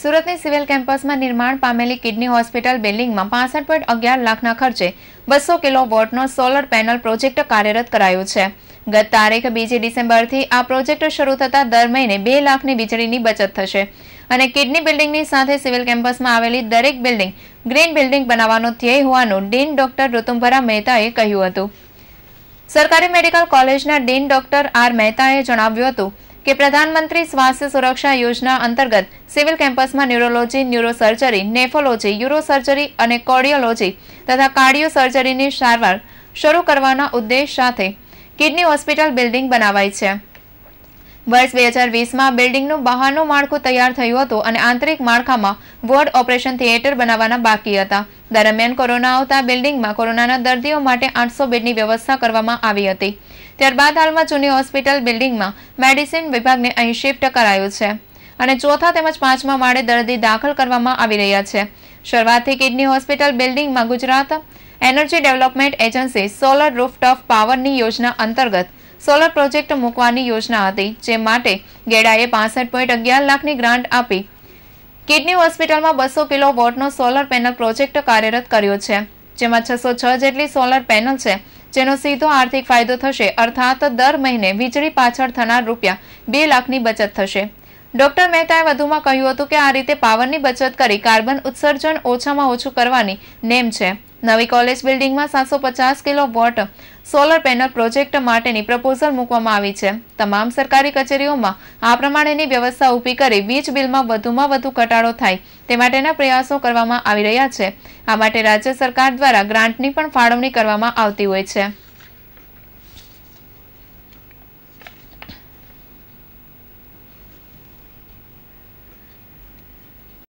સુરતની સિવિલ કેમ્પસમાં નિર્માણ પામેલી કિડની હોસ્પિટલ બિલ્ડિંગમાં પાસઠ પોઈન્ટ અગિયાર લાખના ખર્ચે બસો કિલો વોટનો સોલર પેનલ પ્રોજેક્ટ કાર્યરત કરાયો છે ગત તારીખ બીજી ડિસેમ્બરથી આ પ્રોજેક્ટ શરૂ થતાં દર મહિને બે લાખની વીજળીની બચત થશે અને કિડની બિલ્ડિંગની સાથે સિવિલ કેમ્પસમાં આવેલી દરેક બિલ્ડિંગ ગ્રીન બિલ્ડિંગ બનાવવાનો ધ્યેય હોવાનું ડીન ડોક્ટર ઋતુંભરા મહેતાએ કહ્યું હતું સરકારી મેડિકલ કોલેજના ડીન ડોક્ટર આર મહેતાએ જણાવ્યું હતું કે પ્રધાનમંત્રી સ્વાસ્થ્ય સુરક્ષા યોજના અંતર્ગત સિવિલ કેમ્પસમાં ન્યુરોલોજી ન્યુરોસર્જરી નેફોલોજી યુરોસર્જરી અને કોર્ડિયોલોજી તથા કાર્ડિયો સર્જરીની સારવાર શરૂ કરવાના ઉદ્દેશ સાથે કિડની હોસ્પિટલ બિલ્ડિંગ બનાવાઈ છે વર્ષ બે હજાર વીસમાં બિલ્ડિંગનું બહારનું માળખું તૈયાર થયું હતું અને આંતરિક માળખામાં વોર્ડ ઓપરેશન થિયેટર બનાવવાના બાકી હતા દરમિયાન કોરોના આવતા બિલ્ડિંગમાં કોરોનાના દર્દીઓ માટે આઠસો બેડની વ્યવસ્થા કરવામાં આવી હતી ત્યારબાદ હાલમાં જૂની હોસ્પિટલ બિલ્ડિંગમાં મેડિસિન વિભાગને અહીં શિફ્ટ કરાયું છે અને ચોથા તેમજ પાંચમા માળે દર્દી દાખલ કરવામાં આવી રહ્યા છે શરૂઆતથી કિડની હોસ્પિટલ બિલ્ડિંગમાં Gujarat energy development agency solar rooftop પાવરની યોજના અંતર્ગત સોલર પ્રોજેક્ટ મૂકવાની યોજના હતી જે માટે ગેડાએ પાસઠ પોઈન્ટ અગિયાર લાખની ગ્રાન્ટ આપી કિડની હોસ્પિટલમાં બસો કિલો વોટનો સોલર પેનલ પ્રોજેક્ટ કાર્યરત કર્યો છે જેમાં છસો છ જેટલી સોલર પેનલ છે જેનો સીધો આર્થિક ફાયદો થશે અર્થાત દર મહિને વીજળી પાછળ થનાર રૂપિયા બે લાખની બચત થશે ડોક્ટર મહેતાએ વધુમાં કહ્યું હતું કે આ રીતે પાવરની બચત કરી કાર્બન ઉત્સર્જન ઓછામાં ઓછું કરવાની નેમ છે નવી કોલેજ બિલ્ડિંગમાં સાતસો પચાસ kilowatt solar panel project માટેની પ્રપોઝલ મૂકવામાં આવી છે તમામ સરકારી કચેરીઓમાં આ પ્રમાણેની વ્યવસ્થા ઊભી કરી વીજ બિલમાં વધુમાં વધુ ઘટાડો થાય તે માટેના પ્રયાસો કરવામાં આવી રહ્યા છે આ માટે રાજ્ય સરકાર દ્વારા ગ્રાન્ટની પણ ફાળવણી કરવામાં આવતી હોય છે